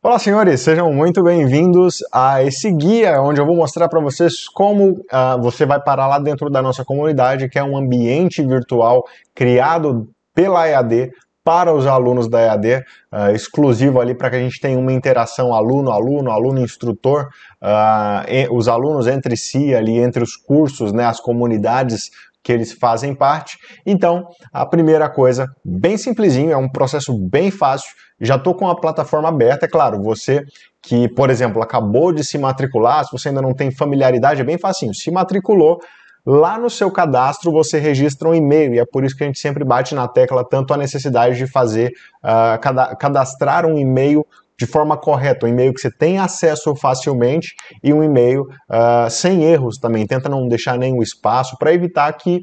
Olá, senhores, sejam muito bem-vindos a esse guia onde eu vou mostrar para vocês como uh, você vai parar lá dentro da nossa comunidade, que é um ambiente virtual criado pela EAD para os alunos da EAD, uh, ah, exclusivo ali para que a gente tenha uma interação aluno-aluno, aluno-instrutor, uh, ah, os alunos entre si ali, entre os cursos, né, as comunidades que eles fazem parte. Então, a primeira coisa, bem simplesinho, é um processo bem fácil. Já estou com a plataforma aberta, é claro. Você que, por exemplo, acabou de se matricular, se você ainda não tem familiaridade, é bem facinho. Se matriculou, lá no seu cadastro você registra um e-mail e é por isso que a gente sempre bate na tecla tanto a necessidade de fazer uh, cadastrar um e-mail de forma correta, um e-mail que você tem acesso facilmente e um e-mail uh, sem erros também. Tenta não deixar nenhum espaço para evitar que uh,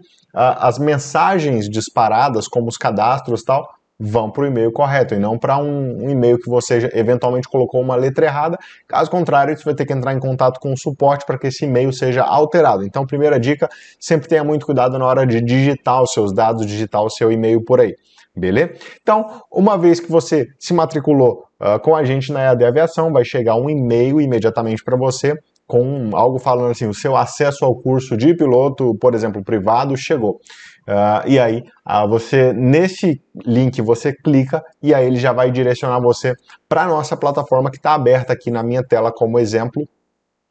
as mensagens disparadas, como os cadastros e tal, vão para o e-mail correto e não para um, um, e-mail que você eventualmente colocou uma letra errada. Caso contrário, você vai ter que entrar em contato com o suporte para que esse e-mail seja alterado. Então, primeira dica, sempre tenha muito cuidado na hora de digitar os seus dados, digitar o seu e-mail por aí. Beleza? Então, uma vez que você se matriculou uh, com a gente na EAD Aviação, vai chegar um e-mail imediatamente para você com algo falando assim, o seu acesso ao curso de piloto, por exemplo, privado, chegou. Uh, e aí, uh, você nesse link você clica e aí ele já vai direcionar você para a nossa plataforma que está aberta aqui na minha tela como exemplo.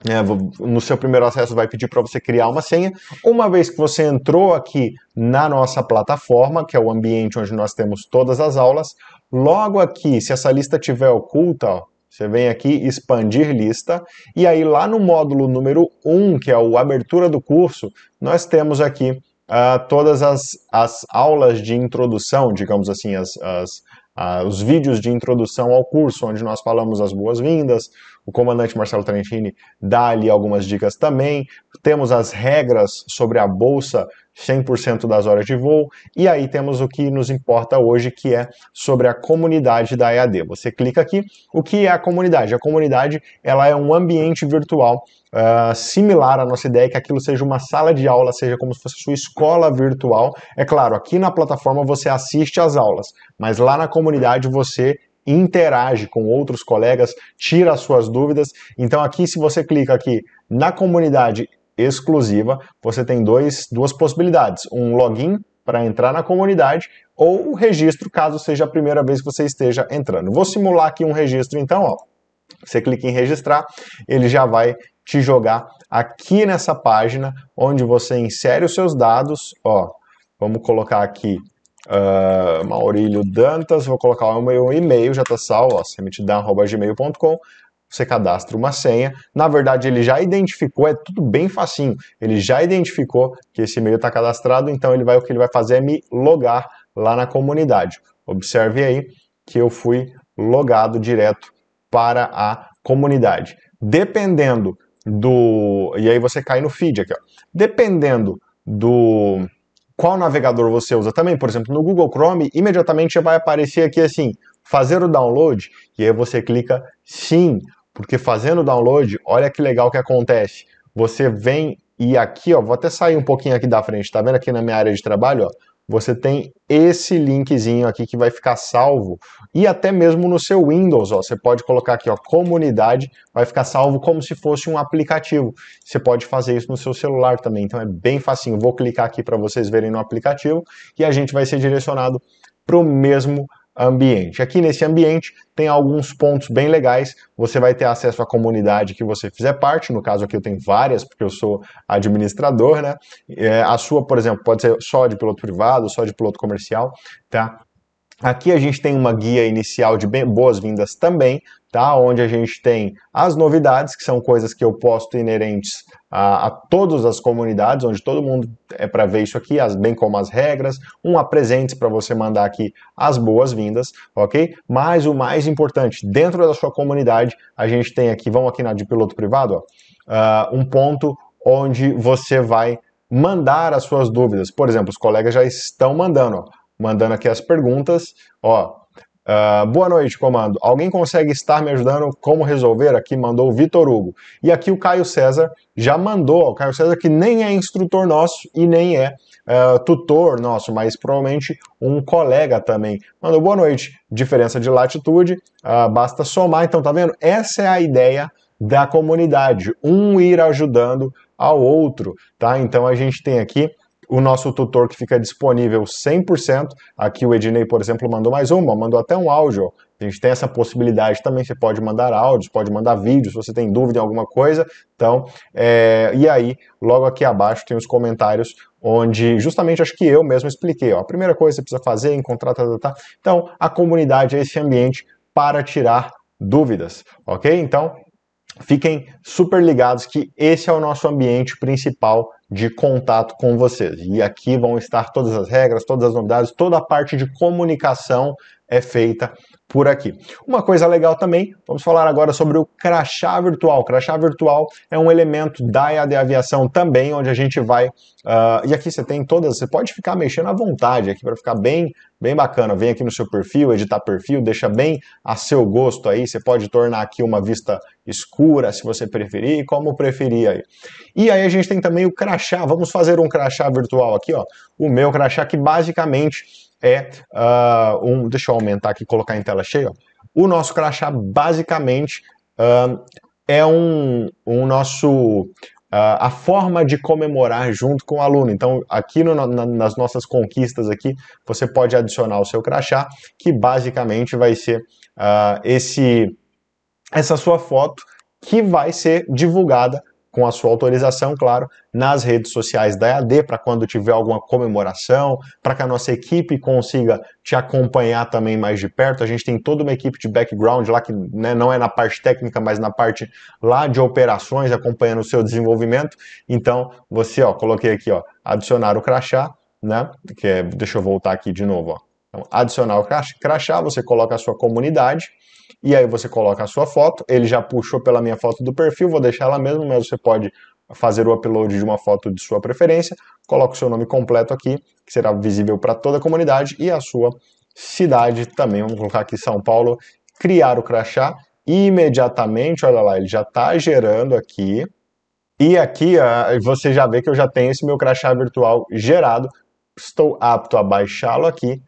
É, no seu primeiro acesso vai pedir para você criar uma senha. Uma vez que você entrou aqui na nossa plataforma, que é o ambiente onde nós temos todas as aulas, logo aqui, se essa lista estiver oculta, ó, você vem aqui, expandir lista, e aí lá no módulo número 1, que é o abertura do curso, nós temos aqui uh, todas as, as aulas de introdução, digamos assim, as, as uh, os vídeos de introdução ao curso, onde nós falamos as boas-vindas, o comandante Marcelo Trentini dá ali algumas dicas também. Temos as regras sobre a bolsa 100% das horas de voo. E aí temos o que nos importa hoje, que é sobre a comunidade da EAD. Você clica aqui. O que é a comunidade? A comunidade ela é um ambiente virtual uh, similar à nossa ideia, que aquilo seja uma sala de aula, seja como se fosse sua escola virtual. É claro, aqui na plataforma você assiste às aulas, mas lá na comunidade você interage com outros colegas, tira as suas dúvidas. Então aqui, se você clica aqui na comunidade exclusiva, você tem dois, duas possibilidades: um login para entrar na comunidade ou o registro, caso seja a primeira vez que você esteja entrando. Vou simular aqui um registro, então, ó. Você clica em registrar, ele já vai te jogar aqui nessa página onde você insere os seus dados, ó. Vamos colocar aqui uh, Maurílio Dantas, vou colocar o meu e-mail, já está salvo, gmail.com. você cadastra uma senha. Na verdade, ele já identificou, é tudo bem facinho, ele já identificou que esse e-mail está cadastrado, então ele vai, o que ele vai fazer é me logar lá na comunidade. Observe aí que eu fui logado direto para a comunidade. Dependendo do. E aí você cai no feed aqui, ó. Dependendo do qual navegador você usa também. Por exemplo, no Google Chrome, imediatamente vai aparecer aqui assim: fazer o download, e aí você clica sim, porque fazendo o download, olha que legal que acontece. Você vem e aqui, ó, vou até sair um pouquinho aqui da frente, tá vendo aqui na minha área de trabalho, ó, você tem esse linkzinho aqui que vai ficar salvo e até mesmo no seu Windows, ó, você pode colocar aqui, ó, comunidade, vai ficar salvo como se fosse um aplicativo. Você pode fazer isso no seu celular também, então é bem facinho. Vou clicar aqui para vocês verem no aplicativo e a gente vai ser direcionado para o mesmo ambiente. Aqui nesse ambiente tem alguns pontos bem legais. Você vai ter acesso à comunidade que você fizer parte. No caso aqui eu tenho várias, porque eu sou administrador, né? É, a sua, por exemplo, pode ser só de piloto privado, só de piloto comercial, tá? Aqui a gente tem uma guia inicial de boas-vindas também, tá? Onde a gente tem as novidades, que são coisas que eu posto inerentes a, a todas as comunidades, onde todo mundo é para ver isso aqui, as, bem como as regras, um apresente para você mandar aqui as boas-vindas, ok? Mas o mais importante, dentro da sua comunidade, a gente tem aqui, vamos aqui na de piloto privado, ó, uh, um ponto onde você vai mandar as suas dúvidas. Por exemplo, os colegas já estão mandando, ó mandando aqui as perguntas. Ó, uh, boa noite, comando. Alguém consegue estar me ajudando como resolver? Aqui mandou o Vitor Hugo. E aqui o Caio César já mandou. Ó, o Caio César que nem é instrutor nosso e nem é uh, tutor nosso, mas provavelmente um colega também. Mandou boa noite. Diferença de latitude, uh, basta somar. Então, tá vendo? Essa é a ideia da comunidade. Um ir ajudando ao outro, tá? Então a gente tem aqui o nosso tutor que fica disponível 100%. Aqui o Ednei, por exemplo, mandou mais uma, mandou até um áudio. A gente tem essa possibilidade também, você pode mandar áudios, pode mandar vídeos, se você tem dúvida em alguma coisa. Então, é, e aí, logo aqui abaixo tem os comentários onde justamente acho que eu mesmo expliquei. Ó, a primeira coisa que você precisa fazer é encontrar... Tá, tá, tá. Então, a comunidade é esse ambiente para tirar dúvidas, ok? Então, fiquem super ligados que esse é o nosso ambiente principal de contato com vocês. E aqui vão estar todas as regras, todas as novidades, toda a parte de comunicação é feita por aqui. Uma coisa legal também, vamos falar agora sobre o crachá virtual. O crachá virtual é um elemento da EAD Aviação também, onde a gente vai. Uh, e aqui você tem todas, você pode ficar mexendo à vontade aqui para ficar bem, bem bacana. Vem aqui no seu perfil, editar perfil, deixa bem a seu gosto aí. Você pode tornar aqui uma vista escura, se você preferir, como preferir aí. E aí a gente tem também o crachá. Vamos fazer um crachá virtual aqui, ó. O meu crachá que basicamente é uh, um. Deixa eu aumentar aqui, colocar em tela cheia. O nosso crachá, basicamente, uh, é um, um nosso. Uh, a forma de comemorar junto com o aluno. Então, aqui no, na, nas nossas conquistas aqui, você pode adicionar o seu crachá, que basicamente vai ser uh, esse essa sua foto que vai ser divulgada com a sua autorização, claro, nas redes sociais da EAD, para quando tiver alguma comemoração, para que a nossa equipe consiga te acompanhar também mais de perto. A gente tem toda uma equipe de background lá, que né, não é na parte técnica, mas na parte lá de operações, acompanhando o seu desenvolvimento. Então, você, ó, coloquei aqui, ó, adicionar o crachá, né? Que é, deixa eu voltar aqui de novo, ó. Então, adicionar o crachá, você coloca a sua comunidade, e aí você coloca a sua foto, ele já puxou pela minha foto do perfil, vou deixar ela mesmo, mas você pode fazer o upload de uma foto de sua preferência, coloca o seu nome completo aqui, que será visível para toda a comunidade e a sua cidade também. Vamos colocar aqui São Paulo, criar o crachá imediatamente, olha lá, ele já está gerando aqui. E aqui ah, você já vê que eu já tenho esse meu crachá virtual gerado. Estou apto a baixá-lo aqui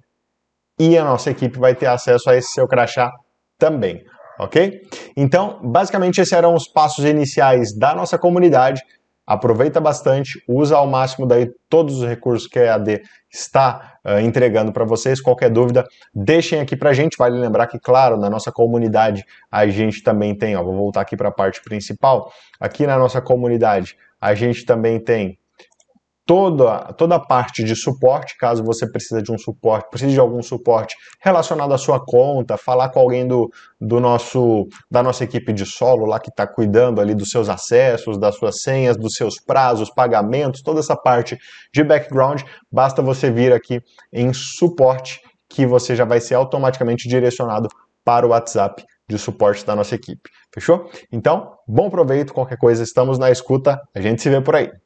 e a nossa equipe vai ter acesso a esse seu crachá também, ok? Então, basicamente, esses eram os passos iniciais da nossa comunidade. Aproveita bastante, usa ao máximo daí todos os recursos que a EAD está uh, entregando para vocês. Qualquer dúvida, deixem aqui para a gente. Vale lembrar que, claro, na nossa comunidade a gente também tem, ó, vou voltar aqui para a parte principal. Aqui na nossa comunidade a gente também tem toda, toda a parte de suporte, caso você precisa de um suporte, precise de algum suporte relacionado à sua conta, falar com alguém do, do nosso da nossa equipe de solo lá que está cuidando ali dos seus acessos, das suas senhas, dos seus prazos, pagamentos, toda essa parte de background, basta você vir aqui em suporte que você já vai ser automaticamente direcionado para o WhatsApp de suporte da nossa equipe. Fechou? Então, bom proveito, qualquer coisa, estamos na escuta, a gente se vê por aí.